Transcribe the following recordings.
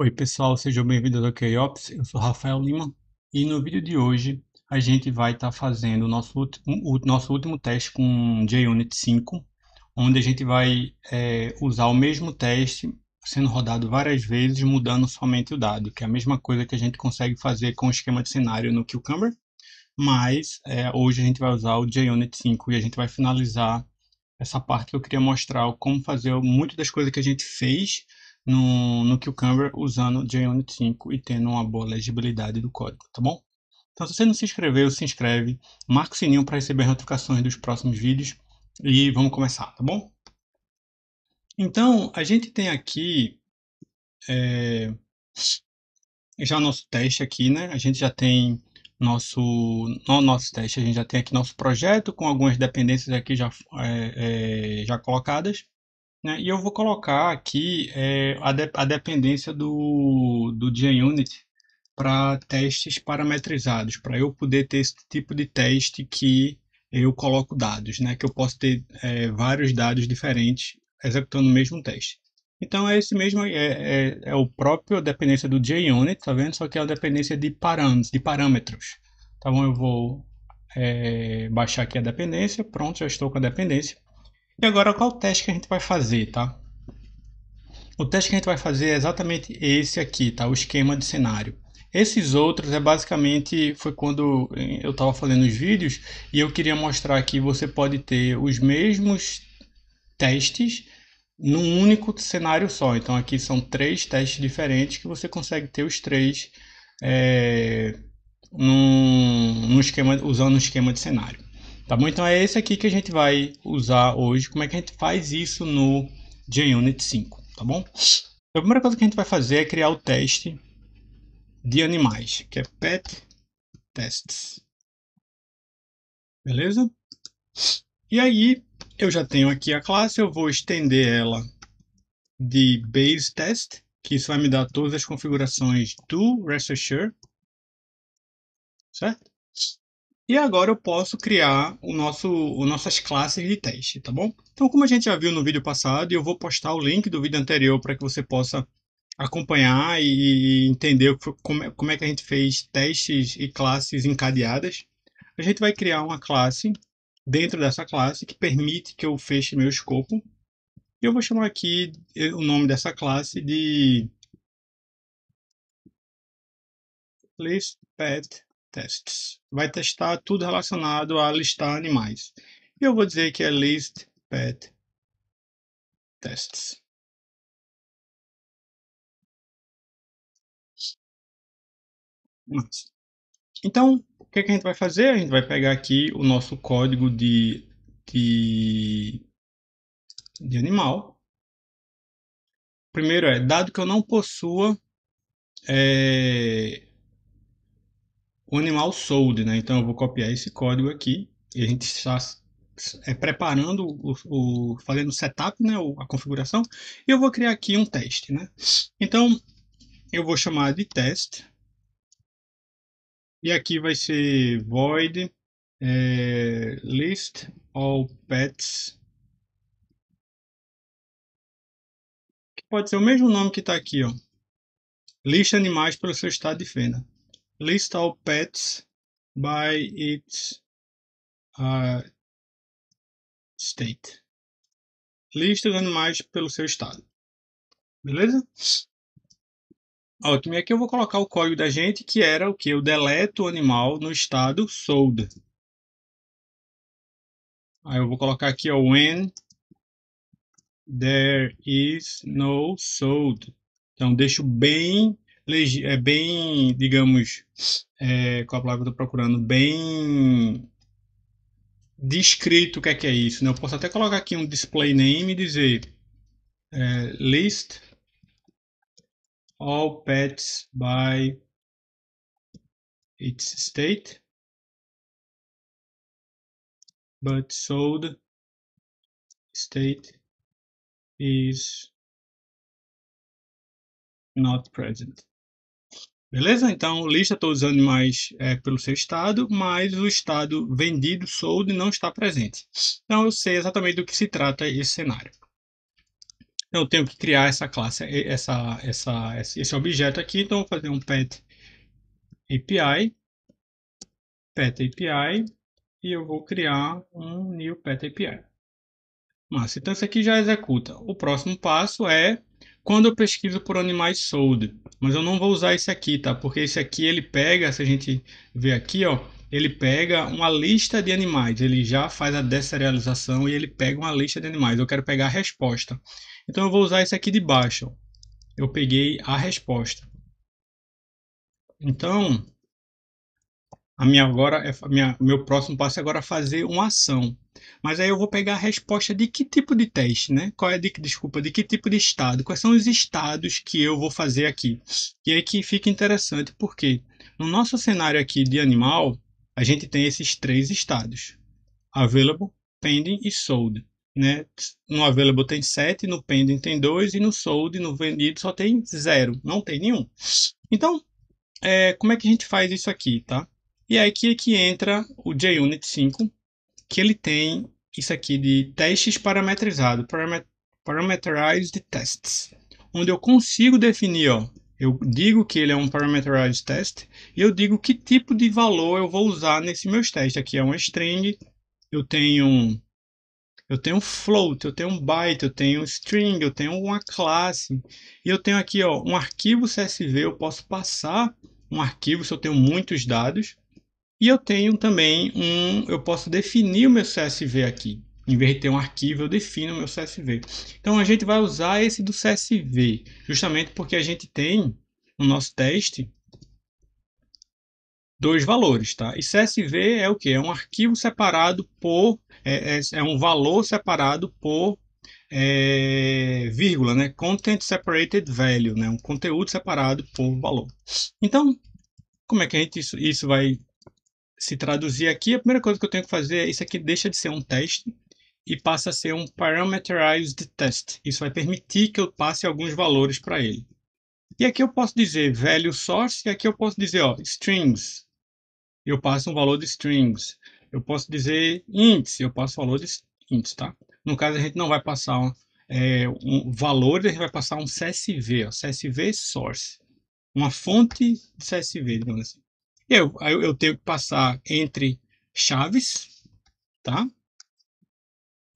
Oi pessoal, sejam bem-vindos ao KOps, eu sou Rafael Lima e no vídeo de hoje a gente vai estar tá fazendo o nosso, o nosso último teste com JUnit 5, onde a gente vai é, usar o mesmo teste sendo rodado várias vezes, mudando somente o dado, que é a mesma coisa que a gente consegue fazer com o esquema de cenário no Cucumber, mas é, hoje a gente vai usar o JUnit 5 e a gente vai finalizar essa parte que eu queria mostrar como fazer muitas das coisas que a gente fez no, no Cucumber usando JUnit 5 e tendo uma boa legibilidade do código, tá bom? Então, se você não se inscreveu, se inscreve, marca o sininho para receber notificações dos próximos vídeos e vamos começar, tá bom? Então, a gente tem aqui é, já nosso teste aqui, né? A gente já tem nosso, no nosso teste, a gente já tem aqui nosso projeto com algumas dependências aqui já, é, é, já colocadas né? E eu vou colocar aqui é, a, de, a dependência do, do JUnit para testes parametrizados, para eu poder ter esse tipo de teste que eu coloco dados, né? que eu posso ter é, vários dados diferentes executando o mesmo teste. Então é esse mesmo, é, é, é o próprio dependência do JUnit, tá vendo? Só que é a dependência de parâmetros, de parâmetros. Tá bom? Eu vou é, baixar aqui a dependência, pronto, já estou com a dependência. E agora qual o teste que a gente vai fazer, tá? O teste que a gente vai fazer é exatamente esse aqui, tá? O esquema de cenário. Esses outros é basicamente foi quando eh, eu estava fazendo os vídeos e eu queria mostrar que você pode ter os mesmos testes num único cenário só. Então aqui são três testes diferentes que você consegue ter os três é, num, num esquema, usando um esquema de cenário. Tá bom? Então é esse aqui que a gente vai usar hoje. Como é que a gente faz isso no JUnit 5, tá bom? Então, a primeira coisa que a gente vai fazer é criar o teste de animais, que é pet tests. Beleza? E aí, eu já tenho aqui a classe, eu vou estender ela de base test, que isso vai me dar todas as configurações do RestoSure, certo? E agora eu posso criar o nosso, o nossas classes de teste, tá bom? Então, como a gente já viu no vídeo passado, eu vou postar o link do vídeo anterior para que você possa acompanhar e entender é, como é, que a gente fez testes e classes encadeadas. A gente vai criar uma classe dentro dessa classe que permite que eu feche meu escopo. E eu vou chamar aqui eh, o nome dessa classe de ListPad tests. Vai testar tudo relacionado a listar animais. E eu vou dizer que é list pet tests. Então, o que, é que a gente vai fazer? A gente vai pegar aqui o nosso código de, de, de animal. Primeiro é, dado que eu não possua é, o animal sold, né? Então eu vou copiar esse código aqui e a gente está é, preparando o, o fazendo o setup, né? O, a configuração. E eu vou criar aqui um teste, né? Então eu vou chamar de test e aqui vai ser void é, list all pets que pode ser o mesmo nome que está aqui, ó. Lista animais pelo seu estado de fenda list all pets by its uh, state. Lista os animais pelo seu estado. Beleza? Ótimo. E aqui eu vou colocar o código da gente, que era o que? Eu deleto o animal no estado sold. Aí eu vou colocar aqui ó, when there is no sold. Então deixo bem é bem, digamos, é, qual a palavra que eu estou procurando, bem descrito o que é que é isso. Né? Eu posso até colocar aqui um display name e dizer é, list all pets by its state, but sold state is not present. Beleza? Então, lista todos os animais é, pelo seu estado, mas o estado vendido, sold não está presente. Então, eu sei exatamente do que se trata esse cenário. Então, eu tenho que criar essa classe, essa, essa, esse objeto aqui. Então, vou fazer um pet API, pet API, e eu vou criar um new pet API. Massa. Então, isso aqui já executa. O próximo passo é quando eu pesquiso por animais sold. Mas eu não vou usar esse aqui, tá? Porque esse aqui ele pega, se a gente ver aqui, ó, ele pega uma lista de animais, ele já faz a desserialização e ele pega uma lista de animais. Eu quero pegar a resposta. Então eu vou usar esse aqui de baixo. Eu peguei a resposta. Então, a minha agora é minha, meu próximo passo é agora fazer uma ação. Mas aí eu vou pegar a resposta de que tipo de teste, né? Qual é de desculpa, de que tipo de estado? Quais são os estados que eu vou fazer aqui? E aí que fica interessante, porque no nosso cenário aqui de animal, a gente tem esses três estados: available, pending e sold. Né? No available tem 7, no pending tem 2 e no sold, no vendido só tem 0, não tem nenhum. Então, é, como é que a gente faz isso aqui, tá? E é aí que, que entra o JUnit 5, que ele tem isso aqui de testes parametrizados, paramet parameterized tests, onde eu consigo definir, ó, eu digo que ele é um parameterized test, e eu digo que tipo de valor eu vou usar nesses meus testes. Aqui é um string, eu tenho eu tenho float, eu tenho byte, eu tenho string, eu tenho uma classe. E eu tenho aqui ó, um arquivo CSV, eu posso passar um arquivo se eu tenho muitos dados. E eu tenho também um, eu posso definir o meu CSV aqui. Em vez de ter um arquivo, eu defino o meu CSV. Então a gente vai usar esse do CSV, justamente porque a gente tem no nosso teste dois valores, tá? E CSV é o que? É um arquivo separado por, é, é, é um valor separado por é, vírgula, né? Content separated value, né? Um conteúdo separado por valor. Então, como é que a gente isso, isso vai se traduzir aqui, a primeira coisa que eu tenho que fazer é isso aqui deixa de ser um teste e passa a ser um parameterized test. Isso vai permitir que eu passe alguns valores para ele. E aqui eu posso dizer value source e aqui eu posso dizer ó, strings. Eu passo um valor de strings. Eu posso dizer índice, eu passo valor de índice, tá? No caso a gente não vai passar um, é, um valor, a gente vai passar um CSV, ó, CSV source. Uma fonte de CSV, digamos assim. Eu, eu tenho que passar entre chaves, tá?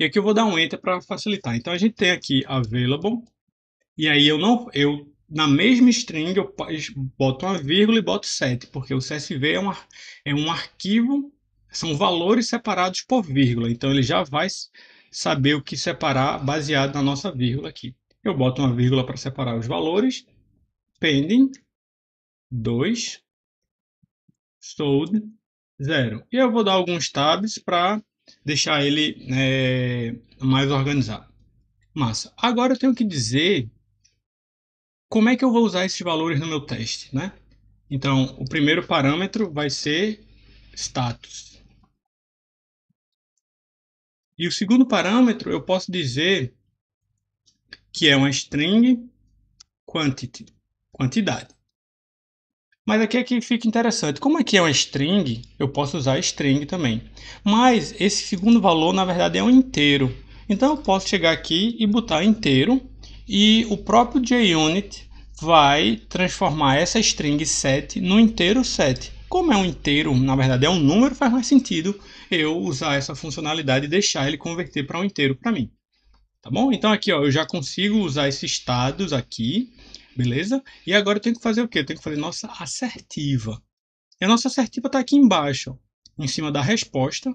E aqui eu vou dar um enter para facilitar. Então a gente tem aqui available, e aí eu não, eu na mesma string eu boto uma vírgula e boto set, porque o CSV é, uma, é um arquivo, são valores separados por vírgula, então ele já vai saber o que separar baseado na nossa vírgula aqui. Eu boto uma vírgula para separar os valores, pending, 2, Sold 0. E eu vou dar alguns tabs para deixar ele é, mais organizado. Massa. Agora eu tenho que dizer como é que eu vou usar esses valores no meu teste, né? Então, o primeiro parâmetro vai ser status. E o segundo parâmetro eu posso dizer que é uma string quantity, quantidade. Mas aqui é que fica interessante. Como aqui é uma string, eu posso usar string também. Mas esse segundo valor, na verdade, é um inteiro. Então eu posso chegar aqui e botar inteiro. E o próprio JUnit vai transformar essa string set no inteiro set. Como é um inteiro, na verdade é um número, faz mais sentido eu usar essa funcionalidade e deixar ele converter para um inteiro para mim. Tá bom? Então aqui ó, eu já consigo usar esses estados aqui Beleza? E agora eu tenho que fazer o quê? Eu tenho que fazer nossa assertiva. E a nossa assertiva está aqui embaixo, em cima da resposta.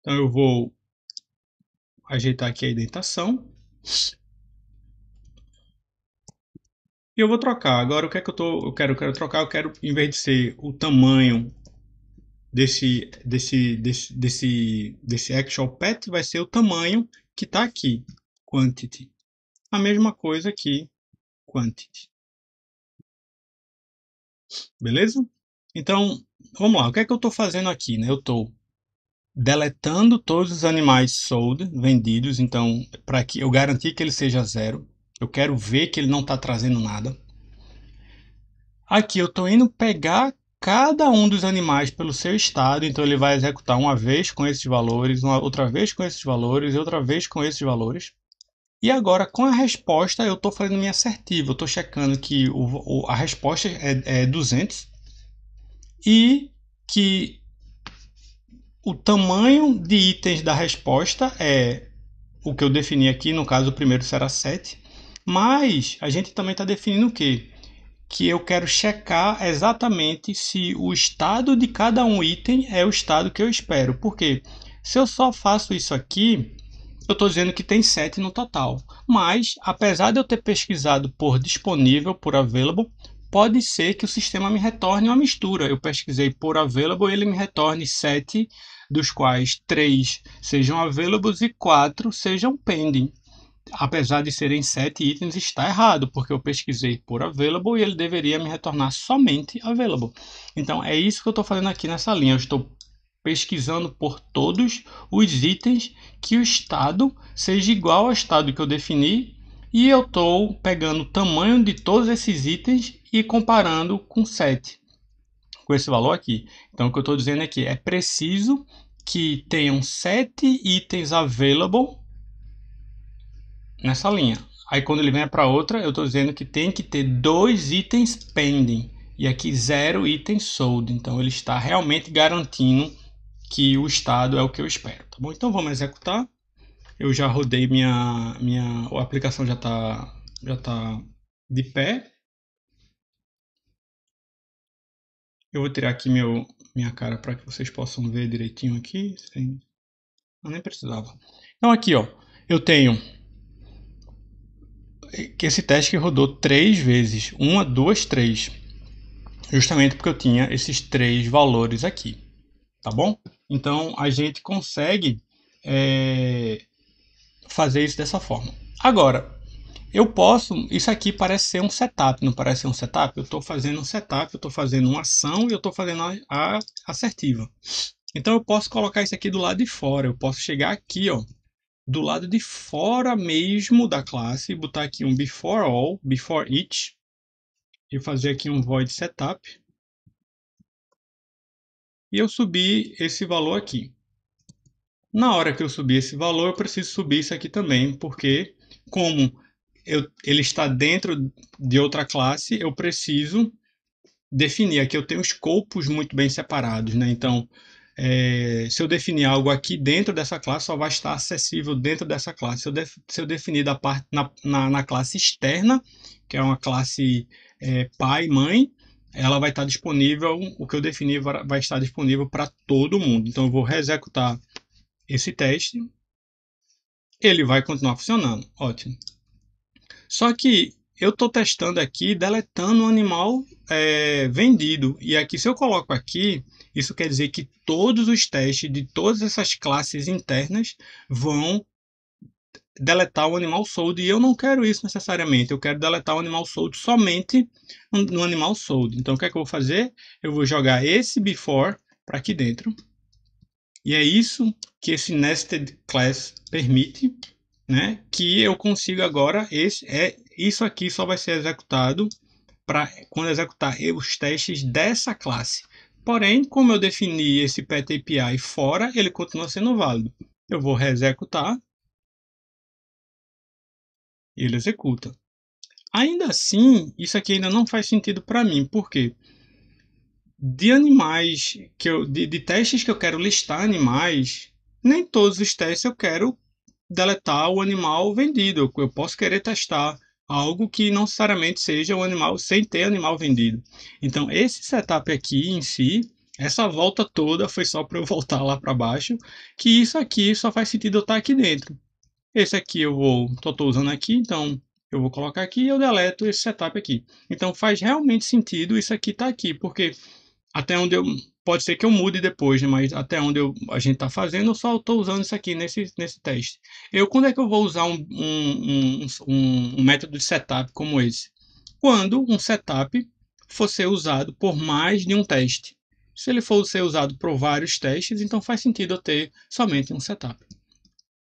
Então eu vou ajeitar aqui a indentação. E eu vou trocar. Agora o que é que eu, tô, eu quero? Eu quero trocar, eu quero, em vez de ser o tamanho desse, desse, desse, desse, desse actual pet vai ser o tamanho que está aqui, quantity. A mesma coisa aqui, quantity. Beleza? Então, vamos lá. O que é que eu estou fazendo aqui? Né? Eu estou deletando todos os animais sold, vendidos. Então, para que eu garantir que ele seja zero. Eu quero ver que ele não está trazendo nada. Aqui eu estou indo pegar cada um dos animais pelo seu estado, então ele vai executar uma vez com esses valores, uma outra vez com esses valores, outra vez com esses valores. E agora, com a resposta, eu estou fazendo minha assertiva, eu estou checando que o, o, a resposta é, é 200 e que o tamanho de itens da resposta é o que eu defini aqui, no caso o primeiro será 7, mas a gente também está definindo o quê? que eu quero checar exatamente se o estado de cada um item é o estado que eu espero. Porque se eu só faço isso aqui, eu estou dizendo que tem 7 no total. Mas, apesar de eu ter pesquisado por disponível, por available, pode ser que o sistema me retorne uma mistura. Eu pesquisei por available e ele me retorne 7, dos quais 3 sejam availables e 4 sejam pending apesar de serem sete itens, está errado, porque eu pesquisei por available e ele deveria me retornar somente available. Então, é isso que eu estou fazendo aqui nessa linha. Eu estou pesquisando por todos os itens que o estado seja igual ao estado que eu defini e eu estou pegando o tamanho de todos esses itens e comparando com 7, com esse valor aqui. Então, o que eu estou dizendo aqui é, é preciso que tenham 7 itens available nessa linha. Aí quando ele vem é para outra, eu estou dizendo que tem que ter dois itens pending e aqui zero itens sold. Então ele está realmente garantindo que o estado é o que eu espero, tá bom? Então vamos executar. Eu já rodei minha minha a aplicação já está já tá de pé. Eu vou tirar aqui meu minha cara para que vocês possam ver direitinho aqui. Sem... Eu nem precisava. Então aqui ó, eu tenho que esse teste que rodou três vezes, uma, duas, três, justamente porque eu tinha esses três valores aqui, tá bom? Então a gente consegue é, fazer isso dessa forma. Agora, eu posso, isso aqui parece ser um setup, não parece ser um setup? Eu estou fazendo um setup, eu estou fazendo uma ação e eu estou fazendo a, a assertiva. Então eu posso colocar isso aqui do lado de fora, eu posso chegar aqui, ó, do lado de fora mesmo da classe, botar aqui um before all, before each, e fazer aqui um void setup. E eu subi esse valor aqui. Na hora que eu subir esse valor, eu preciso subir isso aqui também, porque como eu, ele está dentro de outra classe, eu preciso definir. Aqui eu tenho escopos muito bem separados, né? Então, é, se eu definir algo aqui dentro dessa classe, só vai estar acessível dentro dessa classe. Se eu, def, se eu definir da parte, na, na, na, classe externa, que é uma classe é, pai, mãe, ela vai estar disponível, o que eu defini vai estar disponível para todo mundo. Então, eu vou reexecutar esse teste. Ele vai continuar funcionando. Ótimo. Só que eu estou testando aqui, deletando um animal é, vendido. E aqui, se eu coloco aqui, isso quer dizer que todos os testes de todas essas classes internas vão deletar o animal sold. E eu não quero isso necessariamente. Eu quero deletar o animal sold somente no animal sold. Então, o que é que eu vou fazer? Eu vou jogar esse before para aqui dentro. E é isso que esse nested class permite, né? Que eu consigo agora esse é isso aqui só vai ser executado para quando executar os testes dessa classe. Porém, como eu defini esse pet API fora, ele continua sendo válido. Eu vou reexecutar. Ele executa. Ainda assim, isso aqui ainda não faz sentido para mim, porque de animais que eu, de, de testes que eu quero listar animais, nem todos os testes eu quero deletar o animal vendido. Eu posso querer testar algo que não necessariamente seja um animal sem ter animal vendido. Então, esse setup aqui em si, essa volta toda foi só para eu voltar lá para baixo, que isso aqui só faz sentido eu estar tá aqui dentro. Esse aqui eu vou, estou usando aqui, então eu vou colocar aqui e eu deleto esse setup aqui. Então faz realmente sentido isso aqui estar tá aqui, porque até onde eu Pode ser que eu mude depois, né? mas até onde eu, a gente está fazendo, eu só estou usando isso aqui nesse, nesse teste. Eu, quando é que eu vou usar um, um, um, um método de setup como esse? Quando um setup for ser usado por mais de um teste. Se ele for ser usado por vários testes, então faz sentido eu ter somente um setup.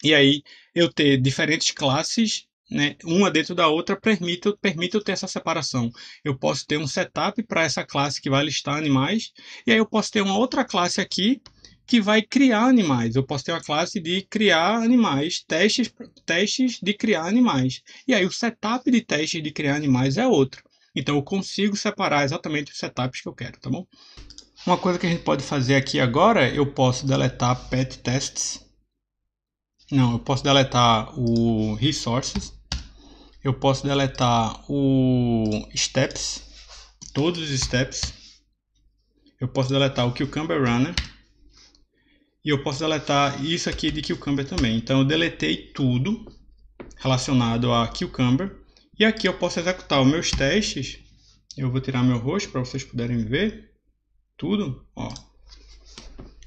E aí eu ter diferentes classes né, uma dentro da outra permite, permite eu ter essa separação. Eu posso ter um setup para essa classe que vai listar animais, e aí eu posso ter uma outra classe aqui que vai criar animais. Eu posso ter uma classe de criar animais, testes, testes de criar animais. E aí o setup de testes de criar animais é outro. Então eu consigo separar exatamente os setups que eu quero, tá bom? Uma coisa que a gente pode fazer aqui agora, eu posso deletar pet tests. Não, eu posso deletar o resources eu posso deletar o steps, todos os steps. Eu posso deletar o cucumber runner. E eu posso deletar isso aqui de cucumber também. Então eu deletei tudo relacionado a cucumber. E aqui eu posso executar os meus testes. Eu vou tirar meu rosto para vocês poderem ver tudo. Ó.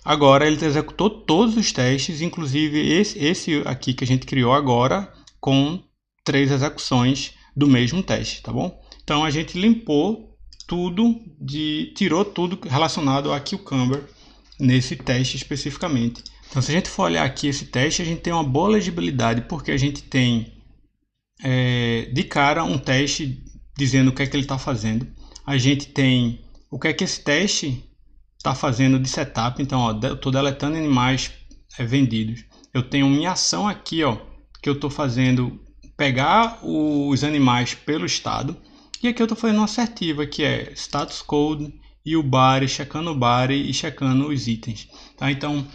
Agora ele executou todos os testes, inclusive esse, esse aqui que a gente criou agora com três execuções do mesmo teste, tá bom? Então a gente limpou tudo, de, tirou tudo relacionado a Cucumber nesse teste especificamente. Então se a gente for olhar aqui esse teste, a gente tem uma boa legibilidade, porque a gente tem é, de cara um teste dizendo o que é que ele está fazendo. A gente tem o que é que esse teste está fazendo de setup. Então, ó, eu estou deletando animais é, vendidos. Eu tenho minha ação aqui, ó, que eu estou fazendo pegar os animais pelo estado. E aqui eu estou fazendo uma assertiva, que é status code e o body, checando o body e checando os itens. Tá? Então,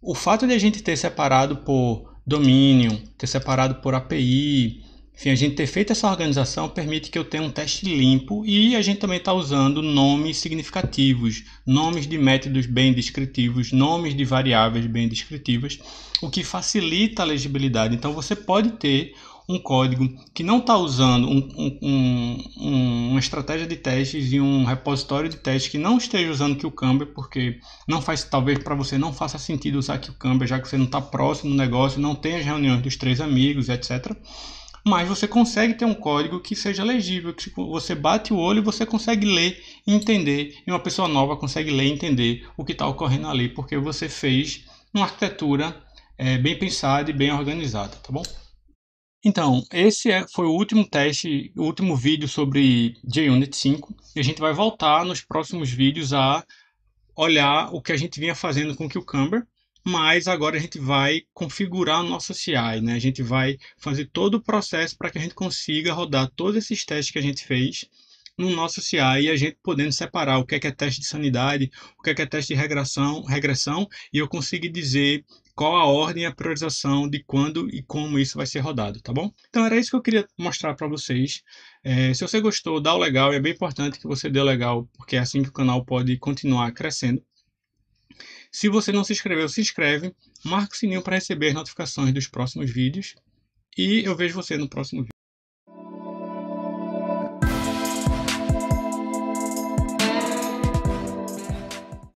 o fato de a gente ter separado por domínio, ter separado por API, enfim, a gente ter feito essa organização permite que eu tenha um teste limpo e a gente também está usando nomes significativos, nomes de métodos bem descritivos, nomes de variáveis bem descritivas, o que facilita a legibilidade. Então você pode ter um código que não está usando um, um, um, uma estratégia de testes e um repositório de testes que não esteja usando Cucumber, porque não faz, talvez para você não faça sentido usar Cucumber, já que você não está próximo do negócio, não tem as reuniões dos três amigos, etc. Mas você consegue ter um código que seja legível, que tipo, você bate o olho e você consegue ler e entender, e uma pessoa nova consegue ler e entender o que está ocorrendo ali, porque você fez uma arquitetura é, bem pensada e bem organizada, tá bom? Então, esse é, foi o último teste, o último vídeo sobre JUnit 5. E a gente vai voltar nos próximos vídeos a olhar o que a gente vinha fazendo com o Cucumber, mas agora a gente vai configurar o nosso CI, né? A gente vai fazer todo o processo para que a gente consiga rodar todos esses testes que a gente fez no nosso CI e a gente podendo separar o que é, que é teste de sanidade, o que é, que é teste de regressão, regressão e eu conseguir dizer qual a ordem e a priorização de quando e como isso vai ser rodado, tá bom? Então era isso que eu queria mostrar para vocês. É, se você gostou, dá o legal, é bem importante que você dê o legal, porque é assim que o canal pode continuar crescendo. Se você não se inscreveu, se inscreve, marca o sininho para receber as notificações dos próximos vídeos e eu vejo você no próximo vídeo.